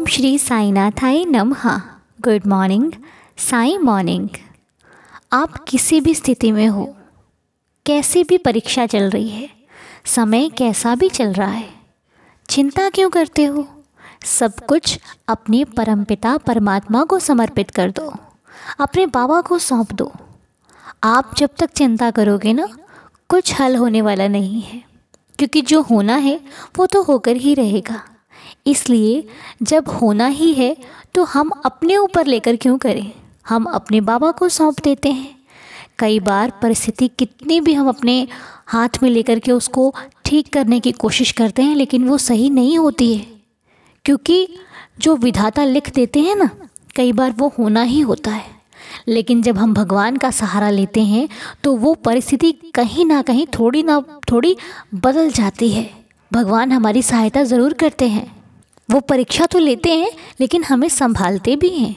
ओम श्री साईनाथाय नमः good morning Sai morning आप किसी भी स्थिति में हो कैसी भी परीक्षा चल रही है समय कैसा भी चल रहा है चिंता क्यों करते हो सब कुछ अपने परमपिता परमात्मा को समर्पित कर दो अपने बाबा को सौंप दो आप जब तक चिंता करोगे ना कुछ हल होने वाला नहीं है क्योंकि जो होना है वो तो होकर ही रहेगा इसलिए जब होना ही है तो हम अपने ऊपर लेकर क्यों करें हम अपने बाबा को सौंप देते हैं कई बार परिस्थिति कितनी भी हम अपने हाथ में लेकर के उसको ठीक करने की कोशिश करते हैं लेकिन वो सही नहीं होती है क्योंकि जो विधाता लिख देते हैं ना कई बार वो होना ही होता है लेकिन जब हम भगवान का सहारा लेते हैं तो वो परिस्थिति कहीं ना कहीं थोड़ी ना थोड़ी बदल जाती है भगवान हमारी सहायता ज़रूर करते हैं वो परीक्षा तो लेते हैं लेकिन हमें संभालते भी हैं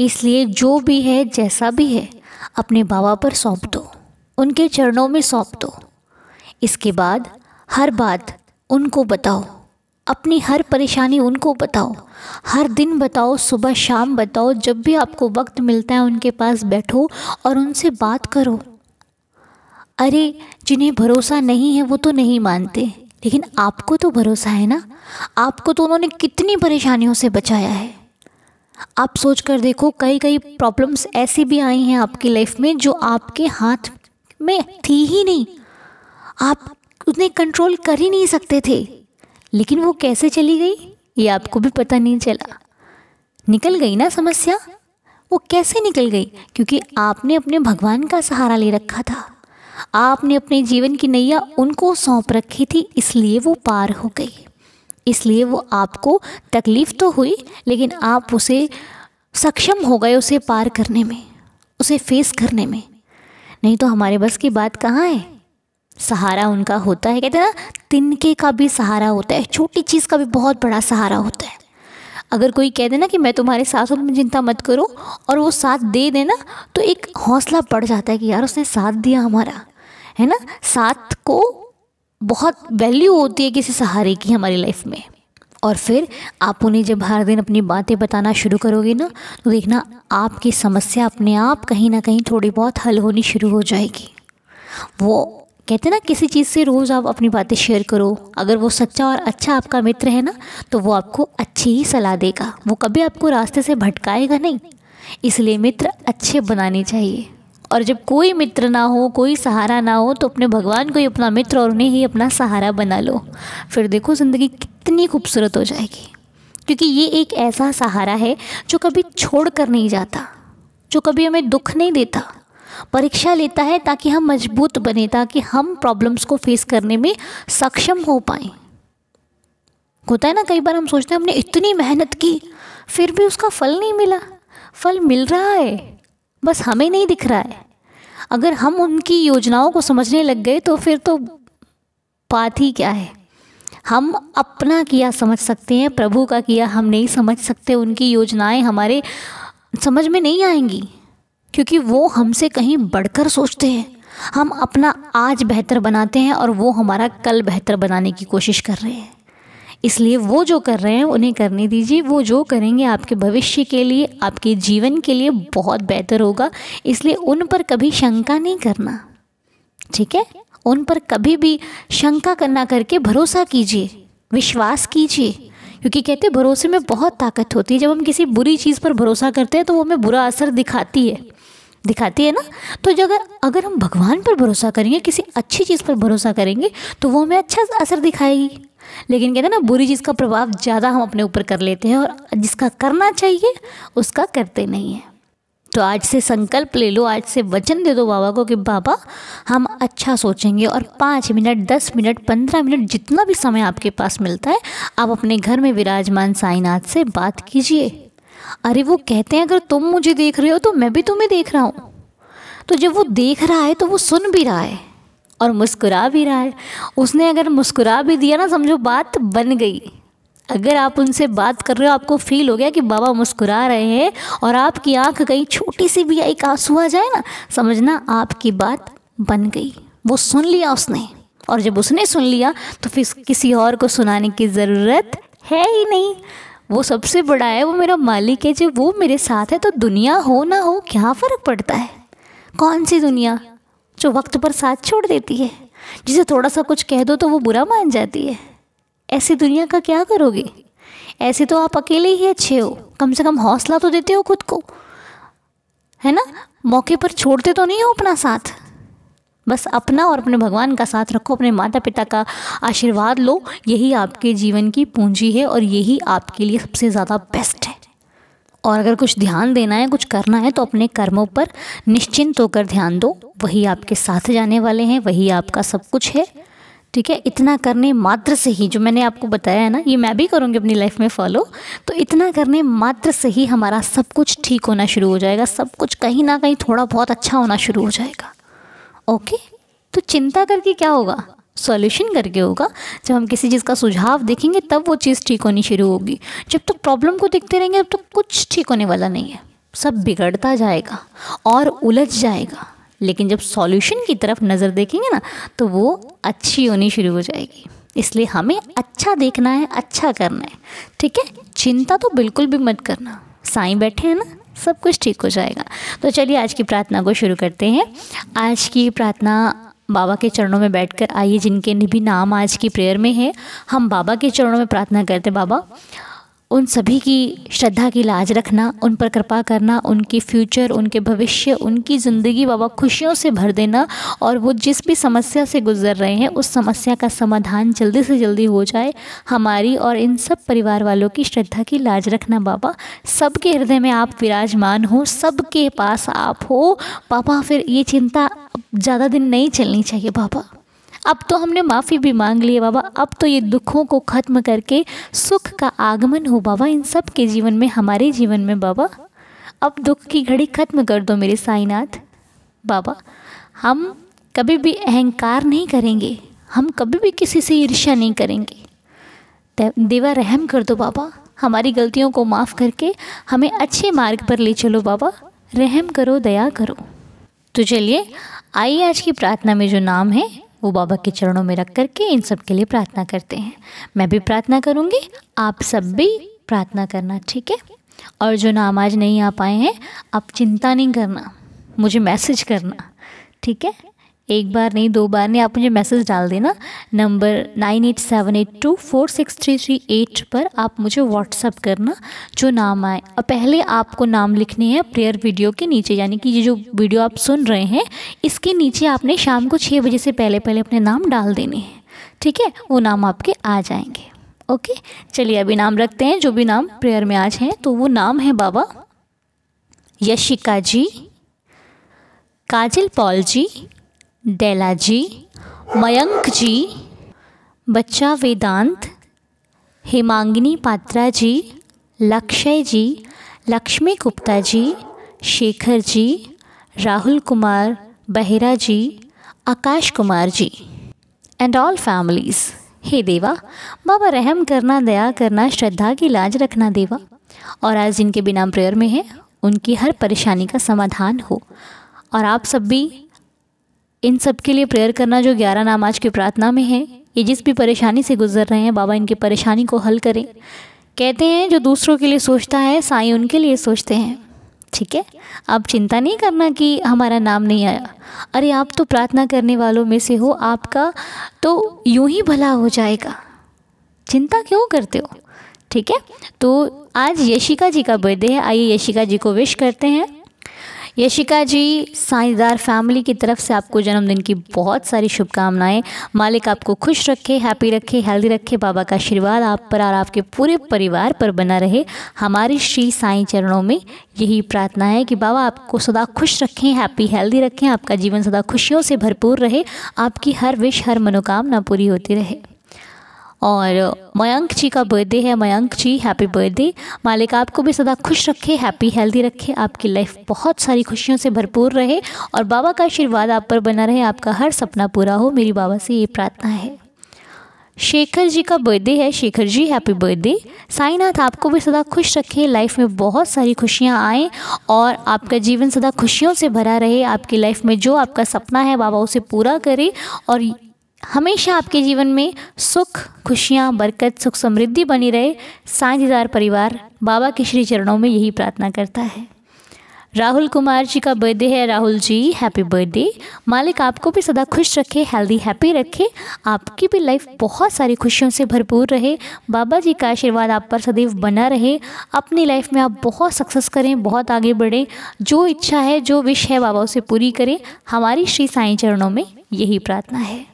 इसलिए जो भी है जैसा भी है अपने बाबा पर सौंप दो उनके चरणों में सौंप दो इसके बाद हर बात उनको बताओ अपनी हर परेशानी उनको बताओ हर दिन बताओ सुबह शाम बताओ जब भी आपको वक्त मिलता है उनके पास बैठो और उनसे बात करो अरे जिन्हें भरोसा नहीं है वो तो नहीं मानते लेकिन आपको तो भरोसा है ना आपको तो उन्होंने कितनी परेशानियों से बचाया है आप सोच कर देखो कई कई प्रॉब्लम्स ऐसी भी आई हैं आपकी लाइफ में जो आपके हाथ में थी ही नहीं आप उतने कंट्रोल कर ही नहीं सकते थे लेकिन वो कैसे चली गई ये आपको भी पता नहीं चला निकल गई ना समस्या वो कैसे निकल गई क्योंकि आपने अपने भगवान का सहारा ले रखा था आपने अपने जीवन की नैया उनको सौंप रखी थी इसलिए वो पार हो गई इसलिए वो आपको तकलीफ़ तो हुई लेकिन आप उसे सक्षम हो गए उसे पार करने में उसे फेस करने में नहीं तो हमारे बस की बात कहाँ है सहारा उनका होता है कहते हैं ना तिनके का भी सहारा होता है छोटी चीज़ का भी बहुत बड़ा सहारा होता है अगर कोई कह देना कि मैं तुम्हारे साथ हूँ तुम चिंता मत करो और वो साथ दे देना तो एक हौसला बढ़ जाता है कि यार उसने साथ दिया हमारा है ना साथ को बहुत वैल्यू होती है किसी सहारे की हमारी लाइफ में और फिर आप उन्हें जब हर दिन अपनी बातें बताना शुरू करोगे ना तो देखना आपकी समस्या अपने आप कहीं ना कहीं थोड़ी बहुत हल होनी शुरू हो जाएगी वो कहते ना किसी चीज़ से रोज़ आप अपनी बातें शेयर करो अगर वो सच्चा और अच्छा आपका मित्र है ना तो वो आपको अच्छी ही सलाह देगा वो कभी आपको रास्ते से भटकाएगा नहीं इसलिए मित्र अच्छे बनाने चाहिए और जब कोई मित्र ना हो कोई सहारा ना हो तो अपने भगवान को ही अपना मित्र और उन्हें ही अपना सहारा बना लो फिर देखो ज़िंदगी कितनी खूबसूरत हो जाएगी क्योंकि ये एक ऐसा सहारा है जो कभी छोड़ कर नहीं जाता जो कभी हमें दुख नहीं देता परीक्षा लेता है ताकि हम मजबूत बने ताकि हम प्रॉब्लम्स को फेस करने में सक्षम हो पाए होता है ना कई बार हम सोचते हैं हमने इतनी मेहनत की फिर भी उसका फल नहीं मिला फल मिल रहा है बस हमें नहीं दिख रहा है अगर हम उनकी योजनाओं को समझने लग गए तो फिर तो बात ही क्या है हम अपना किया समझ सकते हैं प्रभु का किया हम नहीं समझ सकते उनकी योजनाएं हमारे समझ में नहीं आएंगी क्योंकि वो हमसे कहीं बढ़कर सोचते हैं हम अपना आज बेहतर बनाते हैं और वो हमारा कल बेहतर बनाने की कोशिश कर रहे हैं इसलिए वो जो कर रहे हैं उन्हें करने दीजिए वो जो करेंगे आपके भविष्य के लिए आपके जीवन के लिए बहुत बेहतर होगा इसलिए उन पर कभी शंका नहीं करना ठीक है उन पर कभी भी शंका करना करके भरोसा कीजिए विश्वास कीजिए क्योंकि कहते हैं भरोसे में बहुत ताकत होती है जब हम किसी बुरी चीज़ पर भरोसा करते हैं तो वो हमें बुरा असर दिखाती है दिखाती है ना तो जब अगर अगर हम भगवान पर भरोसा करेंगे किसी अच्छी चीज़ पर भरोसा करेंगे तो वो हमें अच्छा असर दिखाएगी लेकिन कहते हैं ना बुरी चीज़ का प्रभाव ज़्यादा हम अपने ऊपर कर लेते हैं और जिसका करना चाहिए उसका करते नहीं हैं तो आज से संकल्प ले लो आज से वचन दे दो बाबा को कि बाबा हम अच्छा सोचेंगे और पाँच मिनट दस मिनट पंद्रह मिनट जितना भी समय आपके पास मिलता है आप अपने घर में विराजमान साईनाथ से बात कीजिए अरे वो कहते हैं अगर तुम मुझे देख रहे हो तो मैं भी तुम्हें देख रहा हूँ तो जब वो देख रहा है तो वो सुन भी रहा है और मुस्कुरा भी रहा है उसने अगर मुस्कुरा भी दिया ना समझो बात बन गई अगर आप उनसे बात कर रहे हो आपको फील हो गया कि बाबा मुस्कुरा रहे हैं और आपकी आंख कहीं छोटी सी भी एक आंसू आ जाए ना समझना आपकी बात बन गई वो सुन लिया उसने और जब उसने सुन लिया तो फिर किसी और को सुनाने की ज़रूरत है ही नहीं वो सबसे बड़ा है वो मेरा मालिक है जो वो मेरे साथ है तो दुनिया हो ना हो क्या फ़र्क पड़ता है कौन सी दुनिया जो वक्त पर साथ छोड़ देती है जिसे थोड़ा सा कुछ कह दो तो वो बुरा मान जाती है ऐसी दुनिया का क्या करोगे ऐसे तो आप अकेले ही अच्छे हो कम से कम हौसला तो देते हो खुद को है ना मौके पर छोड़ते तो नहीं हो अपना साथ बस अपना और अपने भगवान का साथ रखो अपने माता पिता का आशीर्वाद लो यही आपके जीवन की पूंजी है और यही आपके लिए सबसे ज़्यादा बेस्ट है और अगर कुछ ध्यान देना है कुछ करना है तो अपने कर्मों पर निश्चिंत होकर ध्यान दो वही आपके साथ जाने वाले हैं वही आपका सब कुछ है ठीक है इतना करने मात्र से ही जो मैंने आपको बताया है ना ये मैं भी करूँगी अपनी लाइफ में फॉलो तो इतना करने मात्र से ही हमारा सब कुछ ठीक होना शुरू हो जाएगा सब कुछ कहीं ना कहीं थोड़ा बहुत अच्छा होना शुरू हो जाएगा ओके तो चिंता करके क्या होगा सॉल्यूशन करके होगा जब हम किसी चीज़ का सुझाव देखेंगे तब वो चीज़ ठीक होनी शुरू होगी जब तक तो प्रॉब्लम को देखते रहेंगे तब तक तो कुछ ठीक होने वाला नहीं है सब बिगड़ता जाएगा और उलझ जाएगा लेकिन जब सॉल्यूशन की तरफ नज़र देखेंगे ना तो वो अच्छी होनी शुरू हो जाएगी इसलिए हमें अच्छा देखना है अच्छा करना है ठीक है चिंता तो बिल्कुल भी मत करना साई बैठे हैं ना सब कुछ ठीक हो जाएगा तो चलिए आज की प्रार्थना को शुरू करते हैं आज की प्रार्थना बाबा के चरणों में बैठकर आइए जिनके भी नाम आज की प्रेयर में है हम बाबा के चरणों में प्रार्थना करते बाबा उन सभी की श्रद्धा की लाज रखना उन पर कृपा करना उनके फ्यूचर उनके भविष्य उनकी ज़िंदगी बाबा खुशियों से भर देना और वो जिस भी समस्या से गुजर रहे हैं उस समस्या का समाधान जल्दी से जल्दी हो जाए हमारी और इन सब परिवार वालों की श्रद्धा की लाज रखना बाबा सबके हृदय में आप विराजमान हो सबके पास आप हो पापा फिर ये चिंता ज़्यादा दिन नहीं चलनी चाहिए पापा अब तो हमने माफ़ी भी मांग ली है बाबा अब तो ये दुखों को ख़त्म करके सुख का आगमन हो बाबा इन सब के जीवन में हमारे जीवन में बाबा अब दुख की घड़ी ख़त्म कर दो मेरे साईनाथ बाबा हम कभी भी अहंकार नहीं करेंगे हम कभी भी किसी से ईर्ष्या नहीं करेंगे देवा रहम कर दो बाबा हमारी गलतियों को माफ़ करके हमें अच्छे मार्ग पर ले चलो बाबा रहम करो दया करो तो चलिए आइए आज की प्रार्थना में जो नाम है वो बाबा के चरणों में रख कर के इन सब के लिए प्रार्थना करते हैं मैं भी प्रार्थना करूँगी आप सब भी प्रार्थना करना ठीक है और जो नाम आज नहीं आ पाए हैं आप चिंता नहीं करना मुझे मैसेज करना ठीक है एक बार नहीं दो बार नहीं आप मुझे मैसेज डाल देना number nine eight seven eight two four six three three eight पर आप मुझे व्हाट्सअप करना जो नाम आए और पहले आपको नाम लिखने हैं प्रेयर वीडियो के नीचे यानी कि ये जो वीडियो आप सुन रहे हैं इसके नीचे आपने शाम को छः बजे से पहले पहले अपने नाम डाल देने हैं ठीक है वो नाम आपके आ जाएंगे ओके चलिए अभी नाम रखते हैं जो भी नाम प्रेयर में आज हैं तो वो नाम है बाबा यशिका जी काजल पॉल जी डेला जी मयंक जी बच्चा वेदांत हेमांगिनी पात्रा जी लक्षय जी लक्ष्मी गुप्ता जी शेखर जी Rahul Kumar Bahra ji Akash Kumar ji and all families हे देवा बाबा रहम करना दया करना श्रद्धा की लाज रखना देवा और आज जिनके बिना प्रेयर में है उनकी हर परेशानी का समाधान हो और आप सब भी इन सब के लिए प्रेयर करना जो ग्यारह नाम आज की प्रार्थना में है ये जिस भी परेशानी से गुजर रहे हैं बाबा इनकी परेशानी को हल करें कहते हैं जो दूसरों के लिए सोचता है साई उनके लिए सोचते हैं ठीक है आप चिंता नहीं करना कि हमारा नाम नहीं आया अरे आप तो प्रार्थना करने वालों में से हो आपका तो यूं ही भला हो जाएगा चिंता क्यों करते हो ठीक है तो आज यशिका जी का बर्थडे है आइए यशिका जी को विश करते हैं यशिका जी साइंसदार फैमिली की तरफ से आपको जन्मदिन की बहुत सारी शुभकामनाएं मालिक आपको खुश रखे हैप्पी रखे हेल्दी रखे बाबा का आशीर्वाद आप पर और आपके पूरे परिवार पर बना रहे हमारे श्री साईं चरणों में यही प्रार्थना है कि बाबा आपको सदा खुश रखें हैप्पी हेल्दी रखें आपका जीवन सदा खुशियों से भरपूर रहे आपकी हर विश हर मनोकामना पूरी होती रहे और मयंक जी का बर्थडे है मयंक जी हैप्पी बर्थडे मालिक आपको भी सदा खुश रखे हैप्पी हेल्दी रखे आपकी लाइफ बहुत सारी खुशियों से भरपूर रहे और बाबा का आशीर्वाद आप पर बना रहे आपका हर सपना पूरा हो मेरी बाबा से ये प्रार्थना है शेखर जी का बर्थडे है शेखर जी हैप्पी बर्थडे साईनाथ आपको भी सदा खुश रखें लाइफ में बहुत सारी खुशियाँ आएँ और आपका जीवन सदा खुशियों से भरा रहे आपकी लाइफ में जो आपका सपना है बाबा उसे पूरा करे और हमेशा आपके जीवन में सुख खुशियाँ बरकत सुख समृद्धि बनी रहे साझेदार परिवार बाबा के श्री चरणों में यही प्रार्थना करता है राहुल कुमार जी का बर्थडे है राहुल जी हैप्पी बर्थडे मालिक आपको भी सदा खुश रखे हेल्दी हैप्पी रखे आपकी भी लाइफ बहुत सारी खुशियों से भरपूर रहे बाबा जी का आशीर्वाद आप पर सदैव बना रहे अपनी लाइफ में आप बहुत सक्सेस करें बहुत आगे बढ़ें जो इच्छा है जो विश है बाबा उसे पूरी करें हमारी श्री साई चरणों में यही प्रार्थना है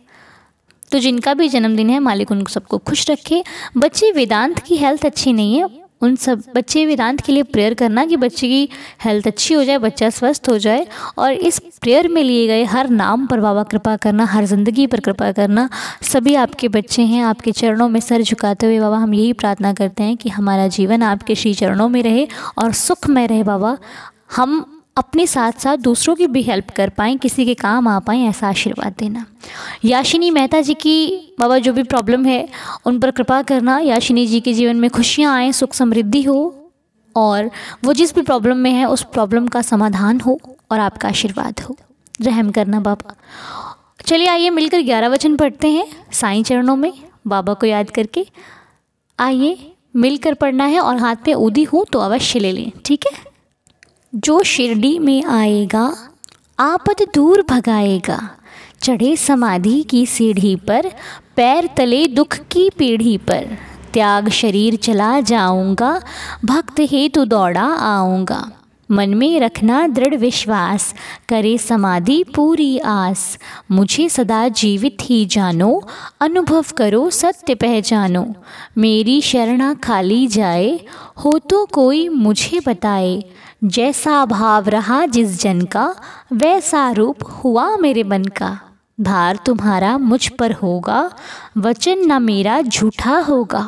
तो जिनका भी जन्मदिन है मालिक उन सबको खुश रखे बच्चे वेदांत की हेल्थ अच्छी नहीं है उन सब बच्चे वेदांत के लिए प्रेयर करना कि बच्चे की हेल्थ अच्छी हो जाए बच्चा स्वस्थ हो जाए और इस प्रेयर में लिए गए हर नाम पर बाबा कृपा करना हर ज़िंदगी पर कृपा करना सभी आपके बच्चे हैं आपके चरणों में सर झुकाते हुए बाबा हम यही प्रार्थना करते हैं कि हमारा जीवन आपके श्री चरणों में रहे और सुख में रहे बाबा हम अपने साथ साथ दूसरों की भी हेल्प कर पाएँ किसी के काम आ पाएँ ऐसा आशीर्वाद देना याशिनी मेहता जी की बाबा जो भी प्रॉब्लम है उन पर कृपा करना याशिनी जी के जीवन में खुशियाँ आएँ सुख समृद्धि हो और वो जिस भी प्रॉब्लम में है उस प्रॉब्लम का समाधान हो और आपका आशीर्वाद हो रहम करना बाबा चलिए आइए मिलकर ग्यारह वचन पढ़ते हैं साईं चरणों में बाबा को याद करके आइए मिलकर पढ़ना है और हाथ में उदी हो तो अवश्य ले लें ठीक है जो शिरडी में आएगा आपद दूर भगाएगा चढ़े समाधि की सीढ़ी पर पैर तले दुख की पीढ़ी पर त्याग शरीर चला जाऊंगा भक्त हेतु दौड़ा आऊंगा मन में रखना दृढ़ विश्वास करे समाधि पूरी आस मुझे सदा जीवित ही जानो अनुभव करो सत्य पहचानो मेरी शरणा खाली जाए हो तो कोई मुझे बताए जैसा भाव रहा जिस जन का वैसा रूप हुआ मेरे मन का भार तुम्हारा मुझ पर होगा वचन न मेरा झूठा होगा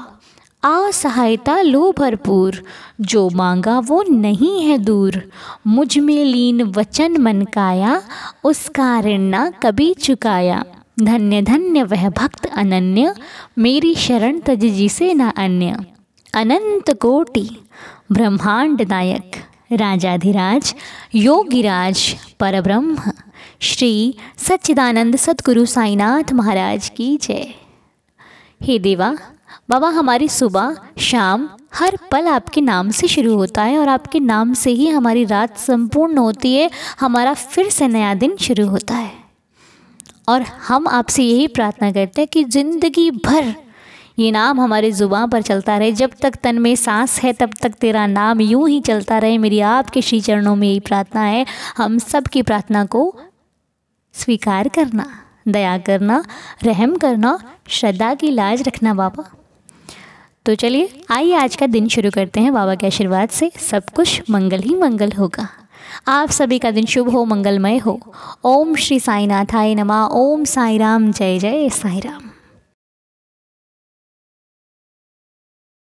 आ सहायता लो भरपूर जो मांगा वो नहीं है दूर मुझ में लीन वचन मन काया उसका ऋण ना कभी चुकाया धन्य धन्य वह भक्त अनन्य मेरी शरण तज जिसे न अन्य अनंत कोटि ब्रह्मांड नायक राजाधिराज योगिराज परब्रह्म श्री सच्चिदानंद सतगुरु साईनाथ महाराज की जय हे देवा बाबा हमारी सुबह शाम हर पल आपके नाम से शुरू होता है और आपके नाम से ही हमारी रात संपूर्ण होती है हमारा फिर से नया दिन शुरू होता है और हम आपसे यही प्रार्थना करते हैं कि ज़िंदगी भर ये नाम हमारे ज़ुबान पर चलता रहे जब तक तन में सांस है तब तक तेरा नाम यूं ही चलता रहे मेरी आपके श्री चरणों में यही प्रार्थना है हम सब की प्रार्थना को स्वीकार करना दया करना रहम करना श्रद्धा की लाज रखना बाबा तो चलिए आइए आज का दिन शुरू करते हैं बाबा के आशीर्वाद से सब कुछ मंगल ही मंगल होगा आप सभी का दिन शुभ हो मंगलमय हो ओम श्री साईनाथाय नमा ओम साई राम जय जय साई राम